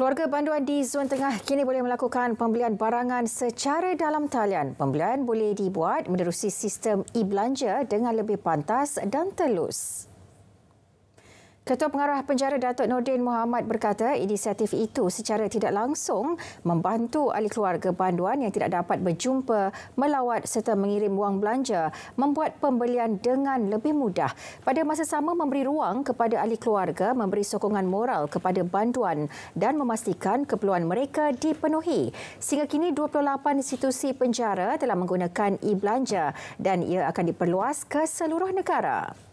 Keluarga banduan di Zon Tengah kini boleh melakukan pembelian barangan secara dalam talian. Pembelian boleh dibuat menerusi sistem e-belanja dengan lebih pantas dan telus. Ketua Pengarah Penjara Datuk Nordin Muhammad berkata inisiatif itu secara tidak langsung membantu ahli keluarga banduan yang tidak dapat berjumpa, melawat serta mengirim wang belanja membuat pembelian dengan lebih mudah. Pada masa sama memberi ruang kepada ahli keluarga memberi sokongan moral kepada banduan dan memastikan keperluan mereka dipenuhi. Sehingga kini 28 institusi penjara telah menggunakan e-belanja dan ia akan diperluas ke seluruh negara.